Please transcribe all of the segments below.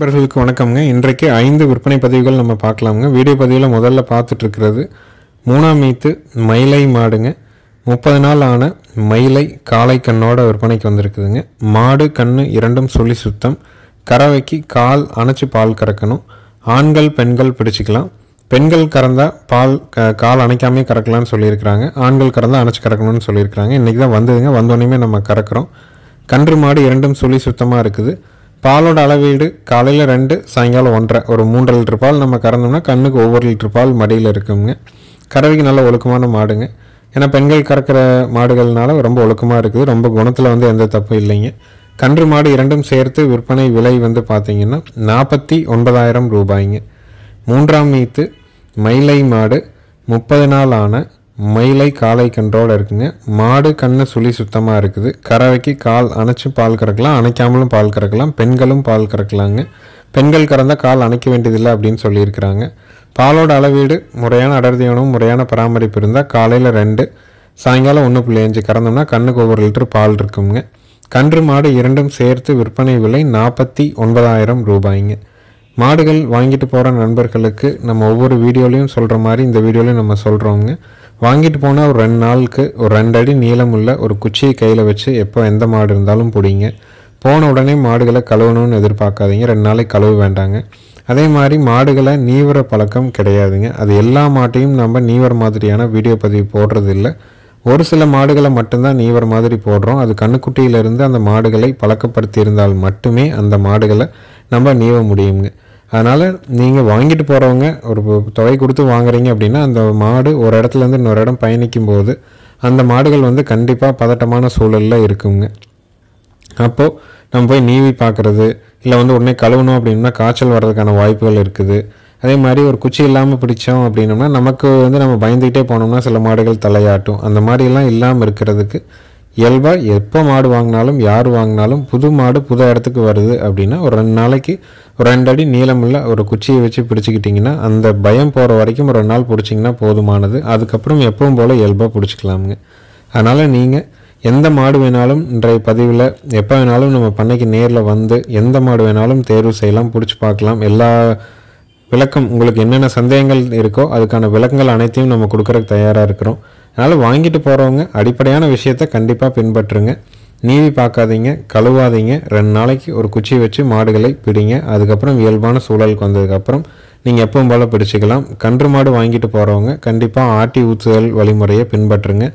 நண்பர்களுக்கு வணக்கம்ங்க இன்றைக்கு ஐந்து விற்பனை பதிவுகள் நம்ம பார்க்கலாமுங்க வீடியோ பதிவில் முதல்ல பார்த்துட்ருக்கிறது மூணாம் மீத்து மயிலை மாடுங்க முப்பது நாள் ஆன மயிலை காளை கண்ணோட விற்பனைக்கு வந்திருக்குதுங்க மாடு கண்ணு இரண்டும் சொல்லி சுத்தம் கறவைக்கு கால் அணைச்சி பால் கறக்கணும் ஆண்கள் பெண்கள் பிடிச்சிக்கலாம் பெண்கள் கறந்தால் பால் க கால் அணைக்காமே கறக்கலாம்னு சொல்லியிருக்கிறாங்க ஆண்கள் கறந்தால் அணைச்சி கறக்கணும்னு சொல்லியிருக்கிறாங்க இன்றைக்கி தான் வந்ததுங்க வந்தோடனே நம்ம கறக்கிறோம் கன்று மாடு இரண்டும் சொல்லி சுத்தமாக இருக்குது பாலோட அளவீடு காலையில் ரெண்டு சாயங்காலம் ஒன்றரை ஒரு மூன்றரை லிட்டர் பால் நம்ம கறந்தோம்னா கண்ணுக்கு ஒவ்வொரு லிட்டர் பால் மடியில் இருக்குங்க கறவைக்கு நல்ல ஒழுக்கமான மாடுங்க ஏன்னா பெண்கள் கறக்கிற மாடுகள்னால ரொம்ப ஒழுக்கமாக இருக்குது ரொம்ப குணத்தில் வந்து எந்த தப்பும் இல்லைங்க கன்று மாடு இரண்டும் சேர்த்து விற்பனை விலை வந்து பார்த்திங்கன்னா நாற்பத்தி ஒன்பதாயிரம் ரூபாய்ங்க மூன்றாம் மீத்து மயிலை மாடு முப்பது நாள் ஆன மயிலை காலை கண்ட்ரோல் இருக்குங்க மாடு கண்ணு சுழி சுத்தமாக இருக்குது கறவைக்கு கால் அணைச்சும் பால் கறக்கலாம் அணைக்காமலும் பால் கறக்கலாம் பெண்களும் பால் கறக்கலாங்க பெண்கள் கறந்தால் கால் அணைக்க வேண்டியதில்லை அப்படின்னு சொல்லியிருக்கிறாங்க பாலோட அளவீடு முறையான அடர்த்தியானவும் முறையான பராமரிப்பு இருந்தால் காலையில் ரெண்டு சாயங்காலம் ஒன்று புள்ளி அஞ்சு கறந்தோம்னா கண்ணுக்கு ஒவ்வொரு லிட்டர் பால் இருக்குங்க கன்று மாடு இரண்டும் சேர்த்து விற்பனை விலை நாற்பத்தி ஒன்பதாயிரம் ரூபாய்ங்க மாடுகள் வாங்கிட்டு போகிற நண்பர்களுக்கு நம்ம ஒவ்வொரு வீடியோலையும் சொல்கிற மாதிரி இந்த வீடியோலையும் நம்ம சொல்கிறோங்க வாங்கிட்டு போனால் ஒரு ரெண்டு நாளுக்கு ஒரு ரெண்டு அடி நீளமுள்ள ஒரு குச்சியை கையில் வச்சு எப்போ எந்த மாடு இருந்தாலும் பிடிங்க போன உடனே மாடுகளை கழுவணும்னு எதிர்பார்க்காதீங்க ரெண்டு நாளைக்கு கழுவ வேண்டாங்க அதே மாதிரி மாடுகளை நீவர பழக்கம் கிடையாதுங்க அது எல்லா மாட்டையும் நம்ம நீவர் மாதிரியான வீடியோ பதிவு போடுறது இல்லை ஒரு சில மாடுகளை மட்டும்தான் நீவர் மாதிரி போடுறோம் அது கண்ணுக்குட்டியிலிருந்து அந்த மாடுகளை பழக்கப்படுத்தி இருந்தால் மட்டுமே அந்த மாடுகளை நம்ம நீவ முடியுங்க அதனால் நீங்கள் வாங்கிட்டு போகிறவங்க ஒரு தொகை கொடுத்து வாங்குறீங்க அப்படின்னா அந்த மாடு ஒரு இடத்துலேருந்து இன்னொரு இடம் பயணிக்கும் போது அந்த மாடுகள் வந்து கண்டிப்பாக பதட்டமான சூழலில் இருக்குங்க அப்போது நம்ம போய் நீவி பார்க்குறது இல்லை வந்து உடனே கழுவணும் அப்படின்னா காய்ச்சல் வர்றதுக்கான வாய்ப்புகள் இருக்குது அதே மாதிரி ஒரு குச்சி இல்லாமல் பிடிச்சோம் அப்படின்னோம்னா நமக்கு வந்து நம்ம பயந்துக்கிட்டே போனோம்னா சில மாடுகள் தலையாட்டும் அந்த மாதிரிலாம் இல்லாமல் இருக்கிறதுக்கு இயல்பாக எப்போ மாடு வாங்கினாலும் யார் வாங்கினாலும் புது மாடு புது இடத்துக்கு வருது அப்படின்னா ஒரு ரெண்டு நாளைக்கு ஒரு ரெண்டு அடி நீளமுள்ள ஒரு குச்சியை வச்சு பிடிச்சிக்கிட்டிங்கன்னா அந்த பயம் போகிற வரைக்கும் ரெண்டு நாள் பிடிச்சிங்கன்னா போதுமானது அதுக்கப்புறம் எப்பவும் போல் இயல்பாக பிடிச்சிக்கலாமுங்க அதனால் நீங்கள் எந்த மாடு வேணாலும் இன்றைய பதிவில் எப்போ வேணாலும் நம்ம பண்ணைக்கு நேரில் வந்து எந்த மாடு வேணாலும் தேர்வு செய்யலாம் பிடிச்சி பார்க்கலாம் எல்லா விளக்கம் உங்களுக்கு என்னென்ன சந்தேகங்கள் இருக்கோ அதுக்கான விளக்கங்கள் அனைத்தையும் நம்ம கொடுக்குறக்கு தயாராக இருக்கிறோம் அதனால் வாங்கிட்டு போகிறவங்க அடிப்படையான விஷயத்த கண்டிப்பாக பின்பற்றுங்க நீவி பார்க்காதீங்க கழுவாதீங்க ரெண்டு நாளைக்கு ஒரு குச்சி வச்சு மாடுகளை பிடிங்க அதுக்கப்புறம் இயல்பான சூழலுக்கு வந்ததுக்கப்புறம் நீங்கள் எப்பவும் போல் பிடிச்சிக்கலாம் கன்று மாடு வாங்கிட்டு போகிறவங்க கண்டிப்பாக ஆட்டி ஊற்றுதல் வழிமுறையை பின்பற்றுங்க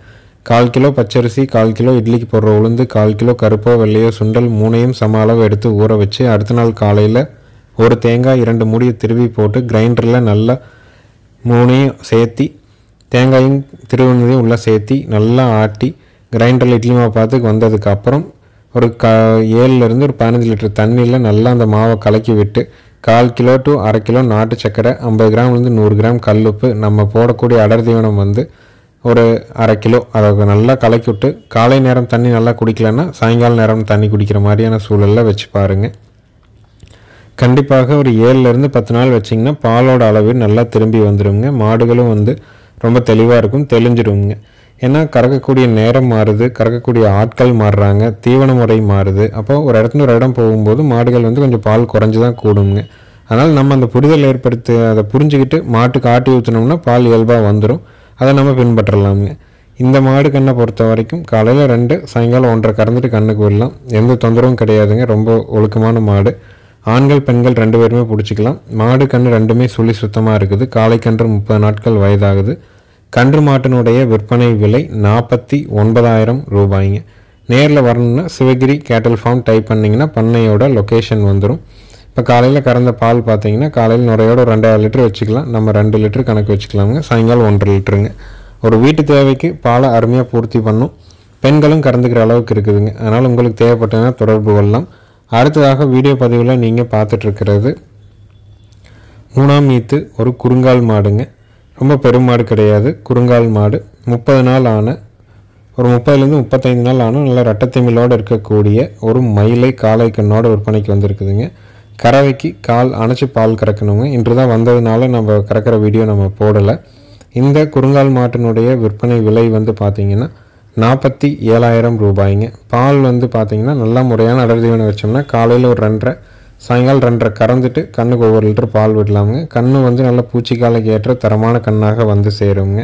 கால் கிலோ பச்சரிசி கால் கிலோ இட்லிக்கு போடுற உளுந்து கால் கிலோ கருப்போ வெள்ளையோ சுண்டல் மூணையும் சம அளவு எடுத்து ஊற வச்சு அடுத்த நாள் காலையில் ஒரு தேங்காய் இரண்டு மூடியை திருவி போட்டு கிரைண்டரில் நல்லா மூணையும் சேர்த்தி தேங்காயும் திருவங்கதையும் உள்ளே சேர்த்தி நல்லா ஆட்டி கிரைண்டரில் இட்லி மாவு பார்த்துக்கு வந்ததுக்கு அப்புறம் ஒரு க ஏழுலேருந்து ஒரு பதினஞ்சு லிட்டர் தண்ணியில் நல்லா அந்த மாவை கலக்கி விட்டு கால் கிலோ டு அரை கிலோ நாட்டு சக்கரை ஐம்பது கிராம்லேருந்து நூறு கிராம் கல்லுப்பு நம்ம போடக்கூடிய அடர் தீவனம் வந்து ஒரு அரை கிலோ அதை நல்லா கலக்கி விட்டு காலை நேரம் தண்ணி நல்லா குடிக்கலன்னா சாயங்கால நேரம் தண்ணி குடிக்கிற மாதிரியான சூழலில் வச்சு பாருங்கள் கண்டிப்பாக ஒரு ஏழுலேருந்து பத்து நாள் வச்சிங்கன்னா பாலோட அளவு நல்லா திரும்பி வந்துடுங்க மாடுகளும் வந்து ரொம்ப தெளிவாக இருக்கும் தெளிஞ்சிடுவோங்க ஏன்னா கறக்கக்கூடிய நேரம் மாறுது கறக்கக்கூடிய ஆட்கள் மாறுறாங்க தீவன முறை மாறுது அப்போ ஒரு இடத்துல ஒரு இடம் போகும்போது மாடுகள் வந்து கொஞ்சம் பால் குறைஞ்சி தான் கூடுங்க அதனால் நம்ம அந்த புரிதல் ஏற்படுத்தி அதை புரிஞ்சுக்கிட்டு மாட்டுக்கு ஆட்டி ஊற்றினோம்னா பால் இயல்பாக வந்துடும் அதை நம்ம பின்பற்றலாமுங்க இந்த மாடு கண்ணை பொறுத்த வரைக்கும் காலையில் ரெண்டு சாயங்காலம் ஒன்றரை கறந்துட்டு கண்ணுக்கு விடலாம் எந்த தொந்தரவும் கிடையாதுங்க ரொம்ப ஒழுக்கமான மாடு ஆண்கள் பெண்கள் ரெண்டு பேருமே பிடிச்சிக்கலாம் மாடு கன்று ரெண்டுமே சுழி சுத்தமாக இருக்குது காலை கன்று முப்பது நாட்கள் வயதாகுது கன்று மாட்டினுடைய விற்பனை விலை நாற்பத்தி ஒன்பதாயிரம் ரூபாய்ங்க நேரில் வரணும்னா சிவகிரி கேட்டல் ஃபார்ம் டைப் பண்ணிங்கன்னா பண்ணையோட லொக்கேஷன் வந்துடும் இப்போ காலையில் கறந்த பால் பார்த்தீங்கன்னா காலையில் நுறையோட ஒரு ரெண்டாயிரம் லிட்டர் வச்சுக்கலாம் நம்ம ரெண்டு லிட்டர் கணக்கு வச்சுக்கலாமுங்க சாயங்காலம் ஒன்றரை லிட்டருங்க ஒரு வீட்டு தேவைக்கு பாலை அருமையாக பூர்த்தி பண்ணும் பெண்களும் கறந்துக்கிற அளவுக்கு இருக்குதுங்க அதனால் உங்களுக்கு தேவைப்பட்டதுன்னா தொடர்பு கொள்ளலாம் அடுத்ததாக வீடியோ பதிவில் நீங்கள் பார்த்துட்ருக்கிறது மூணாம் மீத்து ஒரு குறுங்கால் மாடுங்க ரொம்ப பெருமாடு கிடையாது குறுங்கால் மாடு முப்பது நாள் ஆன ஒரு முப்பதுலேருந்து முப்பத்தைந்து நாள் ஆனால் நல்லா ரட்டத்திமிழோடு இருக்கக்கூடிய ஒரு மயிலை காலை கண்ணோட விற்பனைக்கு வந்திருக்குதுங்க கறவைக்கு கால் அணைச்சி பால் கறக்கணுங்க இன்று தான் வந்ததுனால நம்ம கறக்கிற வீடியோ நம்ம போடலை இந்த குறுங்கால் மாட்டினுடைய விற்பனை விலை வந்து பார்த்திங்கன்னா நாற்பத்தி ஏழாயிரம் ரூபாய்ங்க பால் வந்து பார்த்திங்கன்னா நல்லா முறையான அடர்தீவனை வச்சோம்னா காலையில் ஒரு ரெண்டரை சாயங்காலம் ரெண்டரை கறந்துட்டு கண்ணுக்கு ஒவ்வொரு லிட்டர் பால் விடலாமுங்க கண்ணு வந்து நல்லா பூச்சிக்காலைக்கு ஏற்ற தரமான கண்ணாக வந்து சேருங்க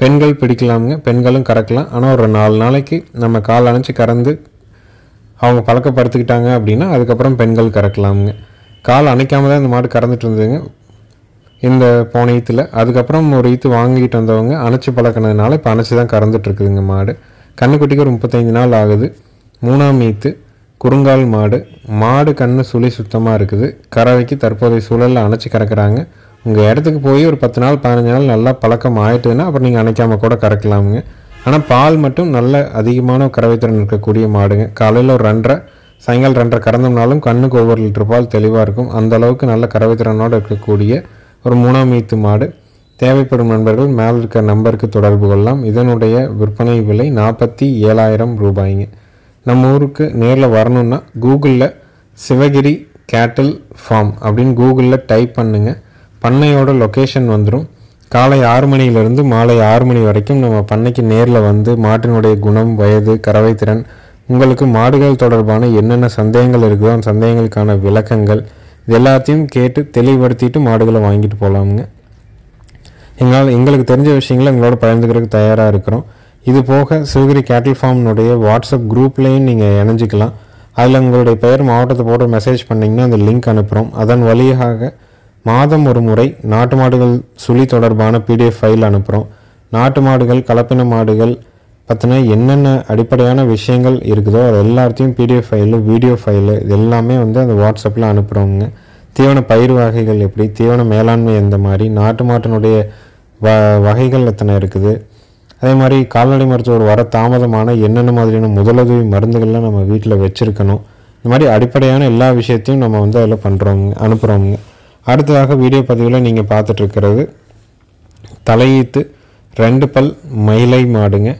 பெண்கள் பிடிக்கலாமுங்க பெண்களும் கறக்கலாம் ஆனால் ஒரு நாலு நாளைக்கு நம்ம கால் அணைச்சி கறந்து அவங்க பழக்கப்படுத்திக்கிட்டாங்க அப்படின்னா அதுக்கப்புறம் பெண்கள் கறக்கலாமுங்க கால் அணைக்காம தான் இந்த மாடு கறந்துட்டு இருந்ததுங்க இந்த போன ஈத்தில் அதுக்கப்புறம் ஒரு ஈத்து வாங்கிட்டு வந்தவங்க அணைச்சி பழக்கினதுனால இப்போ அணைச்சி தான் கறந்துட்டு இருக்குதுங்க மாடு கண்ணுக்குட்டிக்கு ஒரு முப்பத்தைந்து நாள் ஆகுது மூணாம் ஈத்து குறுங்கால் மாடு மாடு கண்ணு சுழி சுத்தமாக இருக்குது கறவைக்கு தற்போதைய சூழலில் அணைச்சி கறக்குறாங்க உங்கள் இடத்துக்கு போய் ஒரு பத்து நாள் பதினஞ்சு நாள் நல்லா பழக்கம் ஆகிட்டுன்னா அப்புறம் நீங்கள் அணைக்காமல் கூட கறக்கலாமுங்க ஆனால் பால் மட்டும் நல்ல அதிகமான கறவைத்திறன் இருக்கக்கூடிய மாடுங்க காலையில் ஒரு ரெண்டரை சாயங்காலம் ரெண்டரை கறந்தோம்னாலும் கண்ணுக்கு ஒவ்வொரு லிட்டர் பால் தெளிவாக இருக்கும் அந்த அளவுக்கு நல்ல கறவைத்திறனோடு இருக்கக்கூடிய ஒரு மூணாம் மீத்து மாடு தேவைப்படும் நண்பர்கள் மேலே இருக்க நம்பருக்கு தொடர்பு கொள்ளலாம் இதனுடைய விற்பனை விலை நாற்பத்தி ஏழாயிரம் ரூபாய்ங்க நம்ம ஊருக்கு நேரில் வரணுன்னா கூகுளில் சிவகிரி கேட்டில் ஃபார்ம் அப்படின்னு கூகுளில் டைப் பண்ணுங்கள் பண்ணையோட லொக்கேஷன் வந்துடும் காலை ஆறு மணியிலேருந்து மாலை ஆறு மணி வரைக்கும் நம்ம பண்ணைக்கு நேரில் வந்து மாட்டினுடைய குணம் வயது கறவை திறன் உங்களுக்கு மாடுகள் தொடர்பான என்னென்ன சந்தேகங்கள் இருக்குதோ அந்த சந்தேகங்களுக்கான விளக்கங்கள் இது எல்லாத்தையும் கேட்டு தெளிவுபடுத்திட்டு மாடுகளை வாங்கிட்டு போகலாமுங்க எங்களால் எங்களுக்கு தெரிஞ்ச விஷயங்களை எங்களோட பகிர்ந்துக்கிறதுக்கு தயாராக இருக்கிறோம் இது போக சிவகிரி கேட்டில் ஃபார்ம்னுடைய வாட்ஸ்அப் குரூப்லேயும் நீங்கள் இணைஞ்சிக்கலாம் அதில் உங்களுடைய பெயர் மாவட்டத்தை போட்டு மெசேஜ் பண்ணிங்கன்னா அந்த லிங்க் அனுப்புகிறோம் அதன் வழியாக மாதம் ஒரு முறை நாட்டு மாடுகள் சுழி தொடர்பான பிடிஎஃப் ஃபைல் அனுப்புகிறோம் நாட்டு மாடுகள் கலப்பின மாடுகள் பற்றின என்னென்ன அடிப்படையான விஷயங்கள் இருக்குதோ அது எல்லாத்தையும் பிடிஎஃப் ஃபைலு வீடியோ ஃபைலு இது எல்லாமே வந்து அந்த வாட்ஸ்அப்பில் அனுப்புகிறோங்க தீவன பயிர் வகைகள் எப்படி தீவன மேலாண்மை எந்த மாதிரி நாட்டு மாட்டினுடைய வ வகைகள் எத்தனை இருக்குது அதே மாதிரி கால்நடை மருத்துவர் வர தாமதமான என்னென்ன மாதிரியான முதலுதவி மருந்துகள்லாம் நம்ம வீட்டில் வச்சுருக்கணும் இந்த மாதிரி அடிப்படையான எல்லா விஷயத்தையும் நம்ம வந்து அதில் பண்ணுறோங்க அனுப்புகிறோங்க அடுத்ததாக வீடியோ பதிவில் நீங்கள் பார்த்துட்ருக்கிறது தலையீத்து ரெண்டு பல் மயிலை மாடுங்க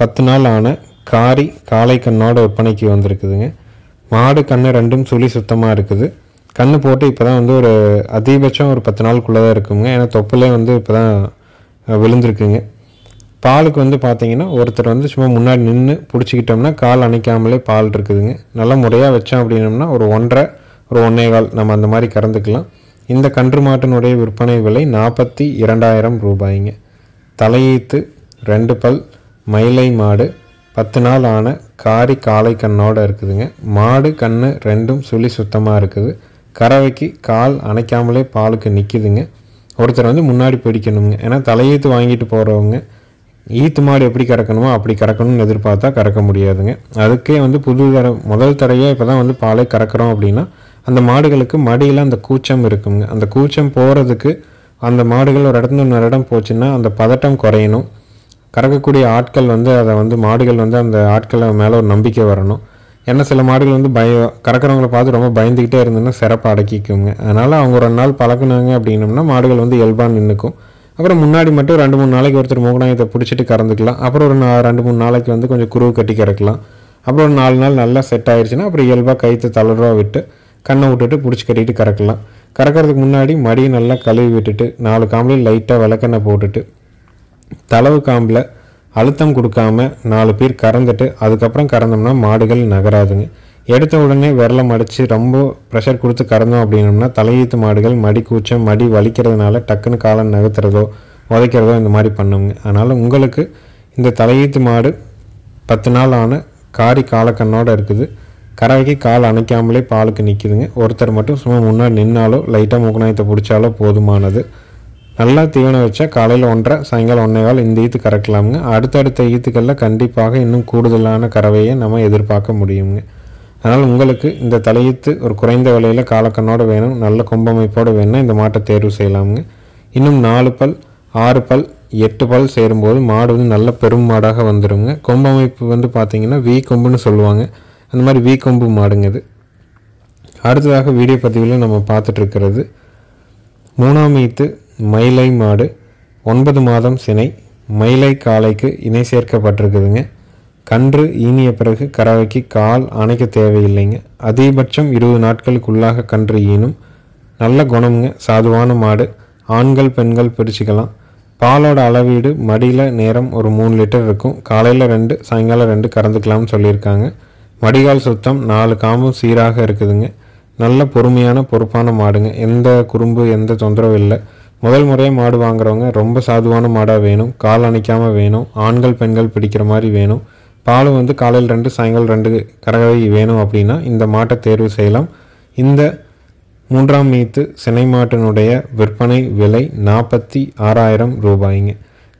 பத்து நாள் ஆன காரி காளை கண்ணோட விற்பனைக்கு வந்திருக்குதுங்க மாடு கண் ரெண்டும் சுழி சுத்தமாக இருக்குது கண் போட்டு இப்போ தான் வந்து ஒரு அதிகபட்சம் ஒரு பத்து நாளுக்குள்ளே தான் இருக்குங்க ஏன்னா தொப்புலே வந்து இப்போ தான் விழுந்திருக்குங்க பாலுக்கு வந்து பார்த்திங்கன்னா ஒருத்தர் வந்து சும்மா முன்னாடி நின்று பிடிச்சிக்கிட்டோம்னா கால் அணைக்காமலே பால் இருக்குதுங்க நல்லா முறையாக வச்சோம் அப்படின்னம்னா ஒரு ஒன்றரை ஒரு ஒன்றே கால் நம்ம அந்த மாதிரி கறந்துக்கலாம் இந்த கன்று மாட்டினுடைய விற்பனை விலை நாற்பத்தி இரண்டாயிரம் ரூபாய்ங்க தலையீத்து ரெண்டு பல் மயிலை மாடு பத்து நாள் ஆன காரி காளை கண்ணோடு இருக்குதுங்க மாடு கண் ரெண்டும் சுழி சுத்தமாக இருக்குது கறவைக்கு கால் அணைக்காமலே பாலுக்கு நிற்கிதுங்க ஒருத்தர் வந்து முன்னாடி பிடிக்கணுங்க ஏன்னா தலையீத்து வாங்கிட்டு போகிறவங்க ஈத்து மாடு எப்படி கறக்கணுமோ அப்படி கறக்கணும்னு எதிர்பார்த்தா கறக்க முடியாதுங்க அதுக்கே வந்து புது தர முதல் தடையாக இப்போ தான் வந்து பாலை கறக்கிறோம் அப்படின்னா அந்த மாடுகளுக்கு மடியில் அந்த கூச்சம் இருக்குங்க அந்த கூச்சம் போகிறதுக்கு அந்த மாடுகள் ஒரு இடத்துல இன்னொரு இடம் போச்சுன்னா அந்த பதட்டம் குறையணும் கறக்கக்கூடிய ஆட்கள் வந்து அதை வந்து மாடுகள் வந்து அந்த ஆட்களை மேலே ஒரு நம்பிக்கை வரணும் ஏன்னா சில மாடுகள் வந்து பய கறக்கிறவங்கள பார்த்து ரொம்ப பயந்துக்கிட்டே இருந்ததுன்னா சிறப்பாக அடக்கிக்குங்க அதனால் அவங்க ஒரு நாள் பழக்கினாங்க அப்படின்னம்னா மாடுகள் வந்து இயல்பாக நின்றுக்கும் அப்புறம் முன்னாடி மட்டும் ரெண்டு மூணு நாளைக்கு ஒருத்தர் மோகனாயத்தை பிடிச்சிட்டு கறந்துக்கலாம் அப்புறம் ஒரு நான் ரெண்டு மூணு நாளைக்கு வந்து கொஞ்சம் குருவு கட்டி கறக்கலாம் அப்புறம் ஒரு நாலு நாள் நல்லா செட் ஆயிடுச்சுன்னா அப்புறம் இயல்பாக கைத்து தளர்வா விட்டு கண்ணை விட்டுட்டு பிடிச்சி கட்டிட்டு கறக்கலாம் கறக்கிறதுக்கு முன்னாடி மடியை நல்லா கழுவி விட்டுட்டு நாலு காம்புலையும் லைட்டாக விளக்கெண்ணை போட்டுட்டு தளவு காம்பில் அழுத்தம் கொடுக்காம நாலு பேர் கறந்துட்டு அதுக்கப்புறம் கறந்தோம்னா மாடுகள் நகராதுங்க எடுத்த உடனே விரலை மடித்து ரொம்ப ப்ரெஷர் கொடுத்து கறந்தோம் அப்படின்னோம்னா தலையீத்து மாடுகள் மடி கூச்சம் மடி வலிக்கிறதுனால டக்குன்னு காலம் நகர்த்துறதோ உதைக்கிறதோ இந்த மாதிரி பண்ணுங்க அதனால் உங்களுக்கு இந்த தலையீத்து மாடு பத்து நாள் ஆன காரி காலக்கண்ணோடு இருக்குது கறவைக்கு கால் அணைக்காமலே பாலுக்கு நிற்கிதுங்க ஒருத்தர் மட்டும் சும்மா முன்னாடி நின்னாலோ லைட்டாக மூக்கணாயத்தை பிடிச்சாலோ போதுமானது நல்லா தீவனம் வச்சா காலையில் ஒன்றரை சாயங்காலம் கால் இந்த ஈத்து கறக்கலாமுங்க அடுத்தடுத்த ஈத்துக்களில் கண்டிப்பாக இன்னும் கூடுதலான கறவையை நம்ம எதிர்பார்க்க முடியுங்க அதனால் உங்களுக்கு இந்த தலையீத்து ஒரு குறைந்த விலையில் காலக்கண்ணோடு வேணும் நல்ல கொம்பமைப்போடு வேணும்னா இந்த மாட்டை தேர்வு செய்யலாமுங்க இன்னும் நாலு பல் ஆறு பல் எட்டு பல் சேரும்போது மாடு வந்து நல்ல பெரும் மாடாக வந்துடுங்க கொம்பமைப்பு வந்து பார்த்திங்கன்னா வீ கொம்புன்னு சொல்லுவாங்க அந்த மாதிரி வீ கொம்பு மாடுங்க இது அடுத்ததாக வீடியோ பதிவில் நம்ம பார்த்துட்ருக்கிறது மூணாம் ஈத்து மயிலை மாடு ஒன்பது மாதம் சினை மயிலை காளைக்கு இணை சேர்க்கப்பட்டிருக்குதுங்க கன்று ஈனிய பிறகு கறவைக்கு கால் அணைக்க தேவையில்லைங்க அதிகபட்சம் இருபது நாட்களுக்குள்ளாக கன்று ஈனும் நல்ல குணமுங்க சாதுவான மாடு ஆண்கள் பெண்கள் பிரிச்சுக்கலாம் பாலோட அளவீடு மடியில் நேரம் ஒரு மூணு லிட்டர் இருக்கும் காலையில் ரெண்டு சாயங்காலம் ரெண்டு கறந்துக்கலாம்னு சொல்லியிருக்காங்க மடிகால் சுத்தம் நாலு காம்பும் சீராக இருக்குதுங்க நல்ல பொறுமையான பொறுப்பான மாடுங்க எந்த குறும்பு எந்த தொந்தரவும் இல்லை முதல் முறையாக மாடு வாங்குறவங்க ரொம்ப சாதுவான மாடாக வேணும் கால் அணைக்காமல் வேணும் ஆண்கள் பெண்கள் பிடிக்கிற மாதிரி வேணும் பால் வந்து காலையில் ரெண்டு சாயங்காலம் ரெண்டு கறவை வேணும் அப்படின்னா இந்த மாட்டை தேர்வு செய்யலாம் இந்த மூன்றாம் மீத்து சினை மாட்டினுடைய விற்பனை விலை நாற்பத்தி ஆறாயிரம் ரூபாய்ங்க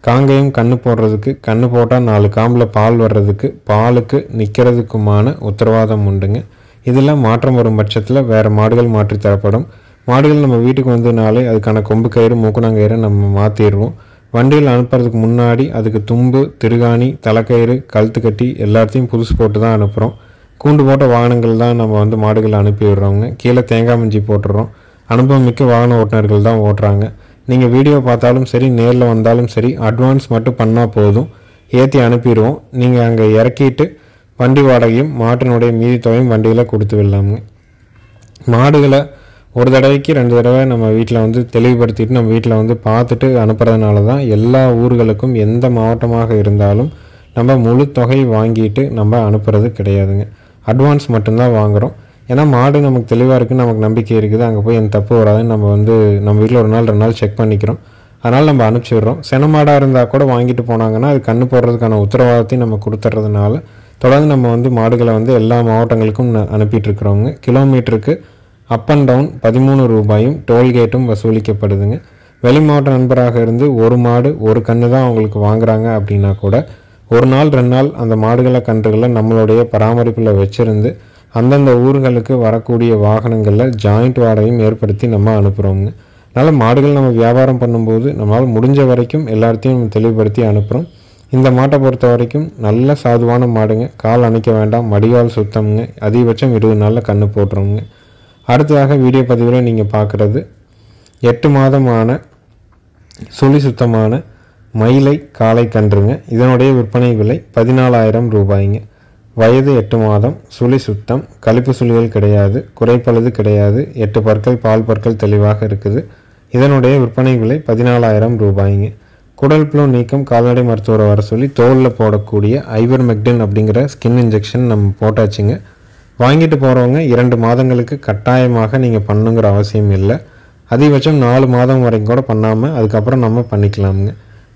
காங்கேயம் கண்ணு போடுறதுக்கு கண்ணு போட்டால் நாலு காம்பில் பால் வர்றதுக்கு பாலுக்கு நிற்கிறதுக்குமான உத்தரவாதம் உண்டுங்க இதெல்லாம் மாற்றம் வரும் பட்சத்தில் வேறு மாடுகள் மாற்றி தரப்படும் மாடுகள் நம்ம வீட்டுக்கு வந்ததுனாலே அதுக்கான கொம்பு கயிறு மூக்குணாங்கயிறு நம்ம மாற்றிடுவோம் வண்டியில் அனுப்புறதுக்கு முன்னாடி அதுக்கு தும்பு திருகாணி தலைக்கயிறு கழுத்து கட்டி எல்லாத்தையும் புதுசு போட்டு தான் அனுப்புகிறோம் கூண்டு போட்ட வாகனங்கள் தான் நம்ம வந்து மாடுகளை அனுப்பி விடுறோங்க கீழே தேங்காய் மஞ்சி போட்டுடுறோம் அனுபவம் மிக்க வாகன ஓட்டுநர்கள் தான் ஓட்டுறாங்க நீங்கள் வீடியோ பார்த்தாலும் சரி நேரில் வந்தாலும் சரி அட்வான்ஸ் மட்டும் பண்ணால் போதும் ஏற்றி அனுப்பிடுவோம் நீங்கள் அங்கே இறக்கிட்டு வண்டி வாடகையும் மாட்டினுடைய மீதி தொகையும் வண்டியில் கொடுத்து விடலாமுங்க மாடுகளை ஒரு தடவைக்கு ரெண்டு தடவை நம்ம வீட்டில் வந்து தெளிவுபடுத்திட்டு நம்ம வீட்டில் வந்து பார்த்துட்டு அனுப்புறதுனால தான் எல்லா ஊர்களுக்கும் எந்த மாவட்டமாக இருந்தாலும் நம்ம முழு தொகை வாங்கிட்டு நம்ம அனுப்புறது கிடையாதுங்க அட்வான்ஸ் மட்டும்தான் வாங்குகிறோம் ஏன்னா மாடு நமக்கு தெளிவாக இருக்குதுன்னு நமக்கு நம்பிக்கை இருக்குது அங்கே போய் எந்த தப்பு வராதுன்னு நம்ம வந்து நம்ம வீட்டில் ஒரு நாள் ரெண்டு நாள் செக் பண்ணிக்கிறோம் அதனால் நம்ம அனுப்பிச்சிடுறோம் செனமாடாக இருந்தால் கூட வாங்கிட்டு போனாங்கன்னா அது கண் போடுறதுக்கான உத்தரவாதத்தையும் நம்ம கொடுத்துட்றதுனால தொடர்ந்து நம்ம வந்து மாடுகளை வந்து எல்லா மாவட்டங்களுக்கும் அனுப்பிட்டு இருக்கிறோங்க கிலோமீட்டருக்கு அப் அண்ட் டவுன் பதிமூணு ரூபாயும் டோல்கேட்டும் வசூலிக்கப்படுதுங்க வெளி மாவட்ட நண்பராக இருந்து ஒரு மாடு ஒரு கன்று தான் அவங்களுக்கு வாங்குகிறாங்க அப்படின்னா கூட ஒரு நாள் ரெண்டு நாள் அந்த மாடுகளை கன்றுகளை நம்மளுடைய பராமரிப்பில் வச்சுருந்து அந்தந்த ஊர்களுக்கு வரக்கூடிய வாகனங்களில் ஜாயிண்ட் வாடகையும் ஏற்படுத்தி நம்ம அனுப்புகிறோங்க அதனால் மாடுகள் நம்ம வியாபாரம் பண்ணும்போது நம்மளால் முடிஞ்ச வரைக்கும் எல்லாத்தையும் நம்ம தெளிவுபடுத்தி அனுப்புகிறோம் இந்த மாட்டை பொறுத்த வரைக்கும் நல்ல சாதுவான மாடுங்க கால் அணைக்க வேண்டாம் மடிகால் சுத்தம்ங்க அதிகபட்சம் இருபது நாளில் கன்று போட்டுருவோங்க அடுத்ததாக வீடியோ பதிவில் நீங்கள் பார்க்குறது எட்டு மாதமான சுழி சுத்தமான மயிலை காலை கன்றுங்க இதனுடைய விற்பனை விலை பதினாலாயிரம் ரூபாய்ங்க வயது எட்டு மாதம் சுழி சுத்தம் கழிப்பு சுழிகள் கிடையாது குறைப்பழுது கிடையாது எட்டு பற்கள் பால் பற்கள் தெளிவாக இருக்குது இதனுடைய விற்பனை விலை பதினாலாயிரம் ரூபாய்ங்க குடல் புழு நீக்கம் கால்நடை மருத்துவரை வர சொல்லி தோலில் போடக்கூடிய ஐவர் மெக்டின் அப்படிங்கிற ஸ்கின் இன்ஜெக்ஷன் நம்ம போட்டாச்சுங்க வாங்கிட்டு போகிறவங்க இரண்டு மாதங்களுக்கு கட்டாயமாக நீங்கள் பண்ணுங்கிற அவசியம் இல்லை அதிகபட்சம் நாலு மாதம் வரைக்கும் கூட பண்ணாமல் அதுக்கப்புறம் நம்ம பண்ணிக்கலாமுங்க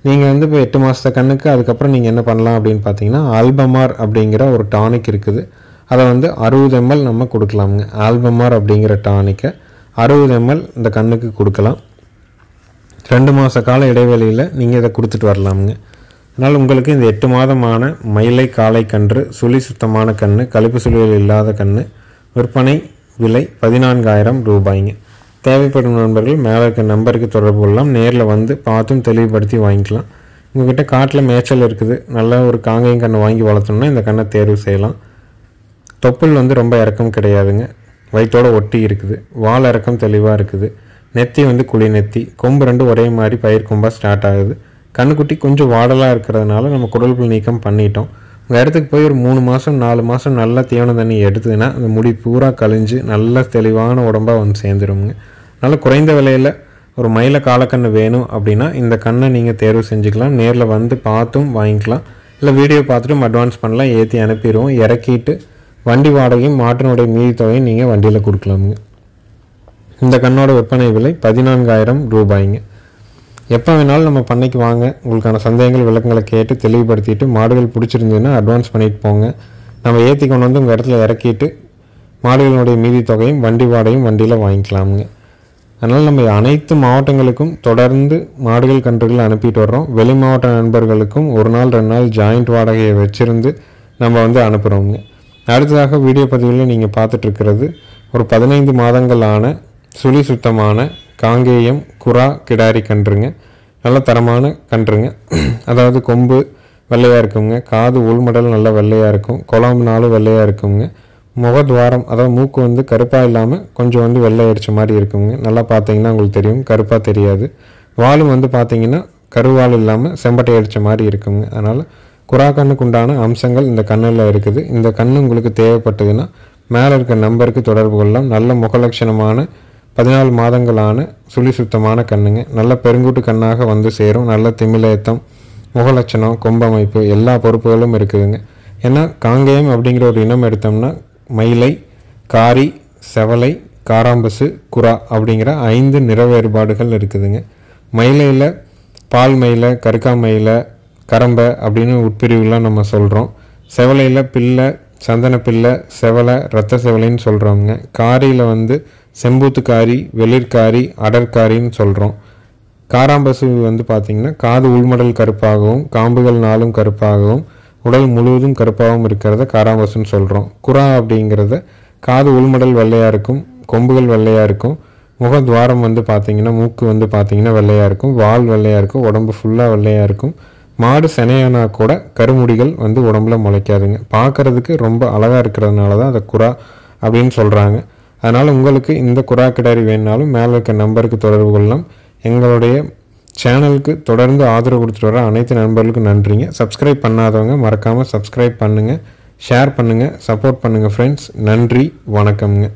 நீங்கள் வந்து இப்போ எட்டு மாதத்து கண்ணுக்கு அதுக்கப்புறம் நீங்கள் என்ன பண்ணலாம் அப்படின்னு பார்த்தீங்கன்னா ஆல்பமார் அப்படிங்கிற ஒரு டானிக் இருக்குது அதை வந்து அறுபது எம்எல் நம்ம கொடுக்கலாமுங்க ஆல்பமார் அப்படிங்கிற டானிக்கை அறுபது எம்எல் இந்த கண்ணுக்கு கொடுக்கலாம் ரெண்டு மாத கால இடைவெளியில் நீங்கள் இதை கொடுத்துட்டு வரலாமுங்க ஆனால் உங்களுக்கு இந்த எட்டு மாதமான மயிலை காலை கன்று சுழி சுத்தமான கன்று கழிப்பு சுழிகள் இல்லாத கன்று விற்பனை விலை பதினான்காயிரம் ரூபாய்ங்க தேவைப்படும் நண்பர்கள் மேலே இருக்க நம்பருக்கு தொடர்பு கொள்ளலாம் நேரில் வந்து பார்த்தும் தெளிவுபடுத்தி வாங்கிக்கலாம் உங்கள்கிட்ட காட்டில் மேய்ச்சல் இருக்குது நல்ல ஒரு காங்கையும் கண்ணை வாங்கி வளர்த்தோம்னா இந்த கண்ணை தேர்வு செய்யலாம் தொப்புள் வந்து ரொம்ப இறக்கம் கிடையாதுங்க வயிற்றோட ஒட்டி இருக்குது வால் இறக்கம் தெளிவாக இருக்குது நெத்தி வந்து குழி நெத்தி கொம்பு ரெண்டும் ஒரே மாதிரி பயிர் கொம்பாக ஸ்டார்ட் ஆகுது கண்ணுக்குட்டி கொஞ்சம் வாடலாக இருக்கிறதுனால நம்ம குடல்புல் நீக்கம் பண்ணிட்டோம் உங்கள் இடத்துக்கு போய் ஒரு மூணு மாதம் நாலு மாதம் நல்லா தீவன தண்ணி எடுத்ததுன்னா அந்த முடி பூரா கழிஞ்சு நல்ல தெளிவான உடம்பாக வந்து சேர்ந்துடுவோங்க அதனால் குறைந்த விலையில் ஒரு மயில காலக்கண்ணு வேணும் அப்படின்னா இந்த கண்ணை நீங்கள் தேர்வு செஞ்சுக்கலாம் நேரில் வந்து பார்த்தும் வாங்கிக்கலாம் இல்லை வீடியோ பார்த்துட்டும் அட்வான்ஸ் பண்ணலாம் ஏற்றி அனுப்பிடுவோம் இறக்கிட்டு வண்டி வாடகையும் மாட்டினுடைய மீதி தொகையும் நீங்கள் வண்டியில் கொடுக்கலாமுங்க இந்த கண்ணோட விற்பனை விலை பதினான்காயிரம் ரூபாய்ங்க எப்போ வேணாலும் நம்ம பண்ணைக்கு வாங்க உங்களுக்கான சந்தேகங்கள் விளக்கங்களை கேட்டு தெளிவுபடுத்திட்டு மாடுகள் பிடிச்சிருந்ததுன்னா அட்வான்ஸ் பண்ணிட்டு போங்க நம்ம ஏற்றி கொண்டு வந்து உங்கள் இடத்துல இறக்கிட்டு மாடுகளினுடைய மீதி தொகையும் வண்டி வாடகையும் வண்டியில் வாங்கிக்கலாமுங்க அதனால் நம்ம அனைத்து மாவட்டங்களுக்கும் தொடர்ந்து மாடுகள் கன்றுகளை அனுப்பிட்டு வர்றோம் வெளி மாவட்ட நண்பர்களுக்கும் ஒரு நாள் ரெண்டு நாள் ஜாயிண்ட் வாடகையை வச்சுருந்து நம்ம வந்து அனுப்புகிறோங்க அடுத்ததாக வீடியோ பதிவில் நீங்கள் பார்த்துட்ருக்கிறது ஒரு பதினைந்து மாதங்களான சுழி சுத்தமான காங்கேயம் குரா கிடாரி கன்றுங்க நல்ல தரமான கன்றுங்க அதாவது கொம்பு வெள்ளையாக இருக்குங்க காது உள்மடல் நல்லா வெள்ளையாக இருக்கும் குளம் நாளும் வெள்ளையாக இருக்குங்க முகத்வாரம் அதாவது மூக்கு வந்து கருப்பாக இல்லாமல் கொஞ்சம் வந்து வெள்ளையடிச்ச மாதிரி இருக்குங்க நல்லா பார்த்தீங்கன்னா உங்களுக்கு தெரியும் கருப்பாக தெரியாது வாலும் வந்து பார்த்தீங்கன்னா கருவால் இல்லாமல் செம்பட்டை அடித்த மாதிரி இருக்குங்க அதனால் குறா கண்ணுக்கு உண்டான அம்சங்கள் இந்த கண்ணில் இருக்குது இந்த கண் உங்களுக்கு தேவைப்பட்டதுன்னா மேலே இருக்க நம்பருக்கு தொடர்பு கொள்ளலாம் நல்ல முகலட்சணமான பதினாலு மாதங்களான சுழி சுத்தமான கண்ணுங்க நல்ல பெருங்கூட்டு கண்ணாக வந்து சேரும் நல்ல திமிலேத்தம் முகலட்சணம் கொம்பமைப்பு எல்லா பொறுப்புகளும் இருக்குதுங்க ஏன்னா காங்கேயம் அப்படிங்கிற ஒரு இனம் எடுத்தோம்னா மயிலை காரி செவலை காராம்பசு குரா அப்படிங்கிற ஐந்து நிற வேறுபாடுகள் இருக்குதுங்க மயிலையில் பால் மயில கருக்கா மயில கரம்பை அப்படின்னு உட்பிரிவுலாம் நம்ம சொல்கிறோம் செவலையில் பில்லை சந்தன பில்லை செவலை ரத்த செவலைன்னு சொல்கிறோங்க காரியில் வந்து செம்பூத்துக்காரி வெளிர்காரி அடற்காரின்னு சொல்கிறோம் காராம்பசு வந்து பார்த்திங்கன்னா காது உள்மடல் கருப்பாகவும் காம்புகள் நாளும் கருப்பாகவும் உடல் முழுவதும் கருப்பாகவும் இருக்கிறத காராம்பசுன்னு சொல்கிறோம் குரா அப்படிங்கிறத காது உள்மடல் வெள்ளையாக இருக்கும் கொம்புகள் வெள்ளையாக இருக்கும் முகத்வாரம் வந்து பார்த்திங்கன்னா மூக்கு வந்து பார்த்திங்கன்னா வெள்ளையாக இருக்கும் வால் வெள்ளையாக இருக்கும் உடம்பு ஃபுல்லாக வெள்ளையாக இருக்கும் மாடு செனையானா கூட கருமுடிகள் வந்து உடம்புல முளைக்காதுங்க பார்க்குறதுக்கு ரொம்ப அழகாக இருக்கிறதுனால தான் அதை குரா அப்படின்னு சொல்கிறாங்க அதனால் உங்களுக்கு இந்த குரா கிடாரி வேணுனாலும் மேலே இருக்க நம்பருக்கு தொடர்பு கொள்ளலாம் எங்களுடைய சேனலுக்கு தொடர்ந்து ஆதரவு கொடுத்துட்டு வர அனைத்து நண்பர்களுக்கும் நன்றிங்க சப்ஸ்கிரைப் பண்ணாதவங்க மறக்காமல் சப்ஸ்கிரைப் பண்ணுங்கள் ஷேர் பண்ணுங்கள் சப்போர்ட் பண்ணுங்கள் ஃப்ரெண்ட்ஸ் நன்றி வணக்கம்ங்க